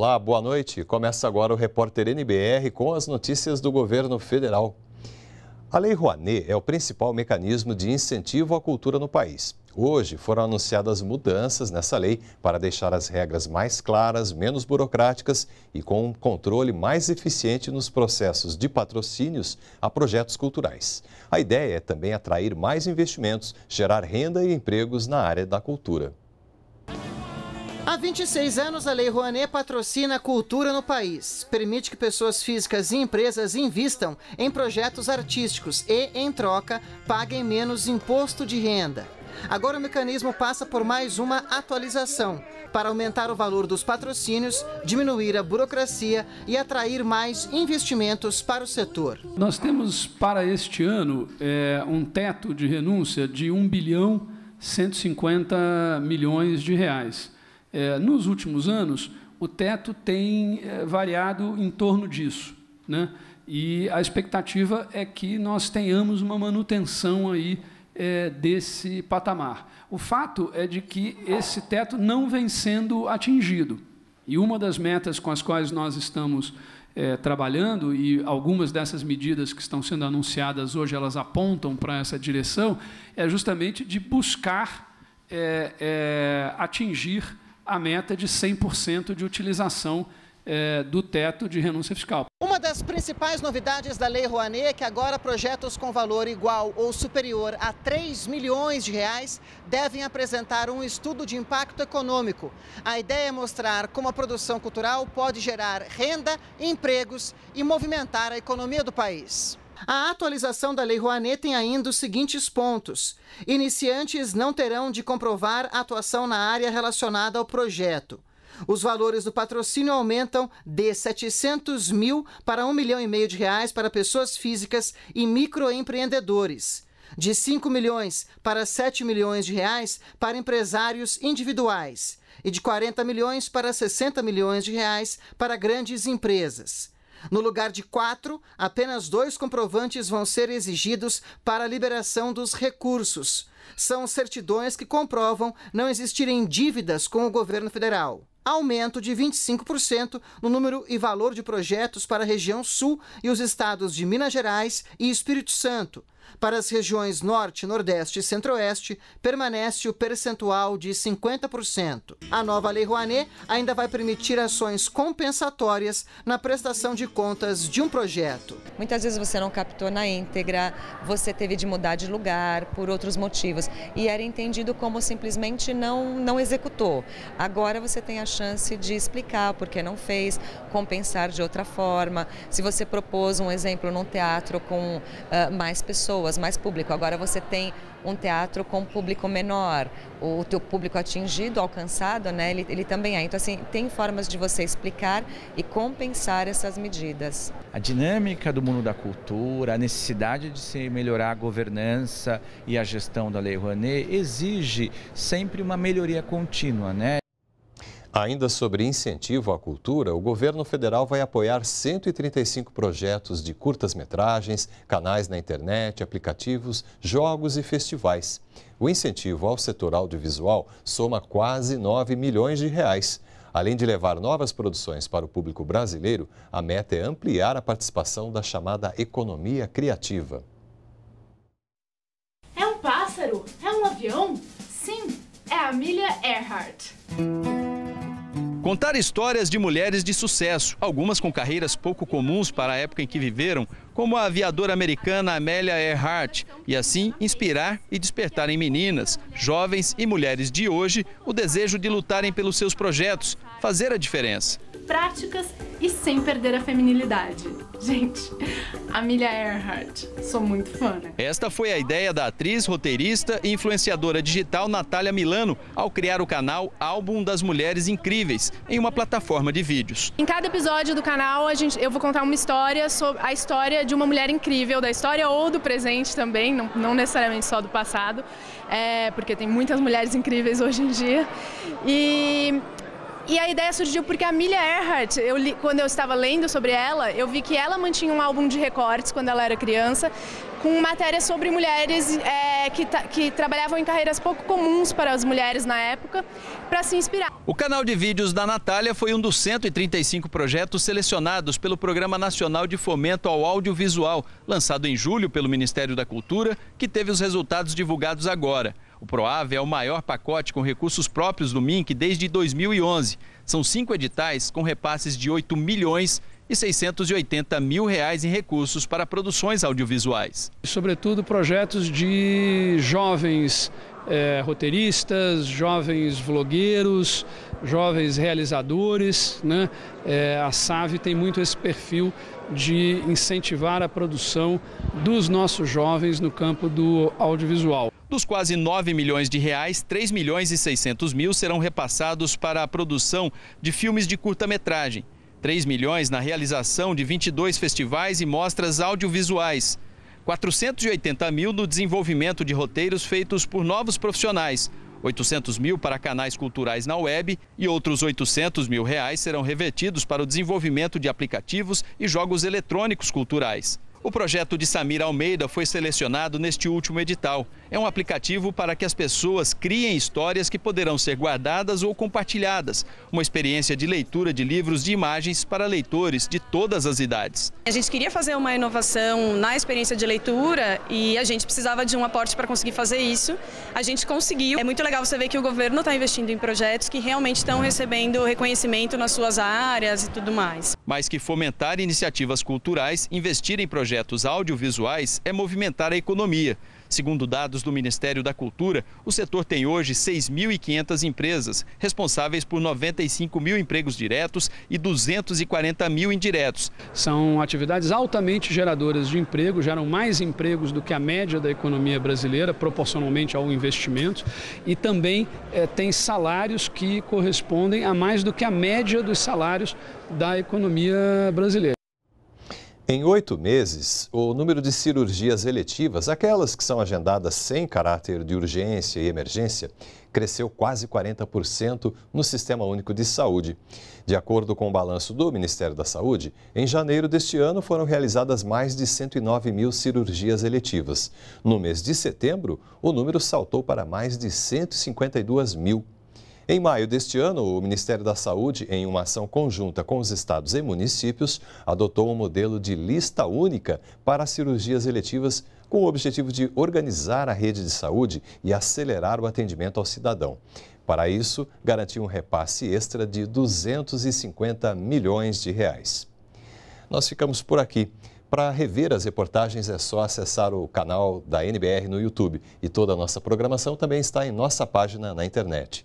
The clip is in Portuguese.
Olá, boa noite. Começa agora o repórter NBR com as notícias do governo federal. A Lei Rouanet é o principal mecanismo de incentivo à cultura no país. Hoje foram anunciadas mudanças nessa lei para deixar as regras mais claras, menos burocráticas e com um controle mais eficiente nos processos de patrocínios a projetos culturais. A ideia é também atrair mais investimentos, gerar renda e empregos na área da cultura. Há 26 anos, a Lei Rouanet patrocina a cultura no país. Permite que pessoas físicas e empresas invistam em projetos artísticos e, em troca, paguem menos imposto de renda. Agora o mecanismo passa por mais uma atualização para aumentar o valor dos patrocínios, diminuir a burocracia e atrair mais investimentos para o setor. Nós temos para este ano é, um teto de renúncia de 1 bilhão 150 milhões de reais. É, nos últimos anos, o teto tem é, variado em torno disso. Né? E a expectativa é que nós tenhamos uma manutenção aí é, desse patamar. O fato é de que esse teto não vem sendo atingido. E uma das metas com as quais nós estamos é, trabalhando, e algumas dessas medidas que estão sendo anunciadas hoje, elas apontam para essa direção, é justamente de buscar é, atingir a meta de 100% de utilização é, do teto de renúncia fiscal. Uma das principais novidades da Lei Rouanet é que agora projetos com valor igual ou superior a 3 milhões de reais devem apresentar um estudo de impacto econômico. A ideia é mostrar como a produção cultural pode gerar renda, empregos e movimentar a economia do país. A atualização da Lei Rouanet tem ainda os seguintes pontos: iniciantes não terão de comprovar atuação na área relacionada ao projeto. Os valores do patrocínio aumentam de 700 mil para 1 milhão e meio de reais para pessoas físicas e microempreendedores. De 5 milhões para 7 milhões de reais para empresários individuais e de 40 milhões para 60 milhões de reais para grandes empresas. No lugar de quatro, apenas dois comprovantes vão ser exigidos para a liberação dos recursos. São certidões que comprovam não existirem dívidas com o governo federal. Aumento de 25% no número e valor de projetos para a região sul e os estados de Minas Gerais e Espírito Santo. Para as regiões Norte, Nordeste e Centro-Oeste, permanece o percentual de 50%. A nova Lei Rouanet ainda vai permitir ações compensatórias na prestação de contas de um projeto. Muitas vezes você não captou na íntegra, você teve de mudar de lugar por outros motivos e era entendido como simplesmente não, não executou. Agora você tem a chance de explicar por que não fez, compensar de outra forma. Se você propôs um exemplo num teatro com uh, mais pessoas, pessoas, mais público. Agora você tem um teatro com público menor, o teu público atingido, alcançado, né? Ele, ele também é. Então assim tem formas de você explicar e compensar essas medidas. A dinâmica do mundo da cultura, a necessidade de se melhorar a governança e a gestão da Lei Rouanet exige sempre uma melhoria contínua, né? Ainda sobre incentivo à cultura, o governo federal vai apoiar 135 projetos de curtas-metragens, canais na internet, aplicativos, jogos e festivais. O incentivo ao setor audiovisual soma quase 9 milhões de reais. Além de levar novas produções para o público brasileiro, a meta é ampliar a participação da chamada economia criativa. É um pássaro? É um avião? Sim, é a Amelia Earhart. Contar histórias de mulheres de sucesso, algumas com carreiras pouco comuns para a época em que viveram, como a aviadora americana Amélia Earhart, e assim inspirar e despertar em meninas, jovens e mulheres de hoje o desejo de lutarem pelos seus projetos, fazer a diferença práticas e sem perder a feminilidade. Gente, Amelia Earhart, sou muito fã. Né? Esta foi a ideia da atriz, roteirista e influenciadora digital Natália Milano ao criar o canal Álbum das Mulheres Incríveis em uma plataforma de vídeos. Em cada episódio do canal, a gente, eu vou contar uma história sobre a história de uma mulher incrível, da história ou do presente também, não, não necessariamente só do passado, é, porque tem muitas mulheres incríveis hoje em dia. E e a ideia surgiu porque a Amelia Earhart, eu li, quando eu estava lendo sobre ela, eu vi que ela mantinha um álbum de recortes quando ela era criança, com matérias sobre mulheres é, que, que trabalhavam em carreiras pouco comuns para as mulheres na época, para se inspirar. O canal de vídeos da Natália foi um dos 135 projetos selecionados pelo Programa Nacional de Fomento ao Audiovisual, lançado em julho pelo Ministério da Cultura, que teve os resultados divulgados agora. O PROAV é o maior pacote com recursos próprios do MINC desde 2011. São cinco editais com repasses de 8 milhões e 680 mil reais em recursos para produções audiovisuais. Sobretudo projetos de jovens é, roteiristas, jovens vlogueiros, jovens realizadores. Né? É, a SAVE tem muito esse perfil de incentivar a produção dos nossos jovens no campo do audiovisual. Dos quase 9 milhões de reais, 3 milhões e 600 mil serão repassados para a produção de filmes de curta-metragem, 3 milhões na realização de 22 festivais e mostras audiovisuais, 480 mil no desenvolvimento de roteiros feitos por novos profissionais, 800 mil para canais culturais na web e outros 800 mil reais serão revertidos para o desenvolvimento de aplicativos e jogos eletrônicos culturais. O projeto de Samir Almeida foi selecionado neste último edital. É um aplicativo para que as pessoas criem histórias que poderão ser guardadas ou compartilhadas. Uma experiência de leitura de livros de imagens para leitores de todas as idades. A gente queria fazer uma inovação na experiência de leitura e a gente precisava de um aporte para conseguir fazer isso. A gente conseguiu. É muito legal você ver que o governo está investindo em projetos que realmente estão recebendo reconhecimento nas suas áreas e tudo mais. Mas que fomentar iniciativas culturais, investir em projetos audiovisuais é movimentar a economia. Segundo dados do Ministério da Cultura, o setor tem hoje 6.500 empresas, responsáveis por 95 mil empregos diretos e 240 mil indiretos. São atividades altamente geradoras de emprego, geram mais empregos do que a média da economia brasileira, proporcionalmente ao investimento, e também é, tem salários que correspondem a mais do que a média dos salários da economia brasileira. Em oito meses, o número de cirurgias eletivas, aquelas que são agendadas sem caráter de urgência e emergência, cresceu quase 40% no Sistema Único de Saúde. De acordo com o balanço do Ministério da Saúde, em janeiro deste ano foram realizadas mais de 109 mil cirurgias eletivas. No mês de setembro, o número saltou para mais de 152 mil. Em maio deste ano, o Ministério da Saúde, em uma ação conjunta com os estados e municípios, adotou um modelo de lista única para cirurgias eletivas com o objetivo de organizar a rede de saúde e acelerar o atendimento ao cidadão. Para isso, garantiu um repasse extra de 250 milhões de reais. Nós ficamos por aqui. Para rever as reportagens é só acessar o canal da NBR no YouTube e toda a nossa programação também está em nossa página na internet.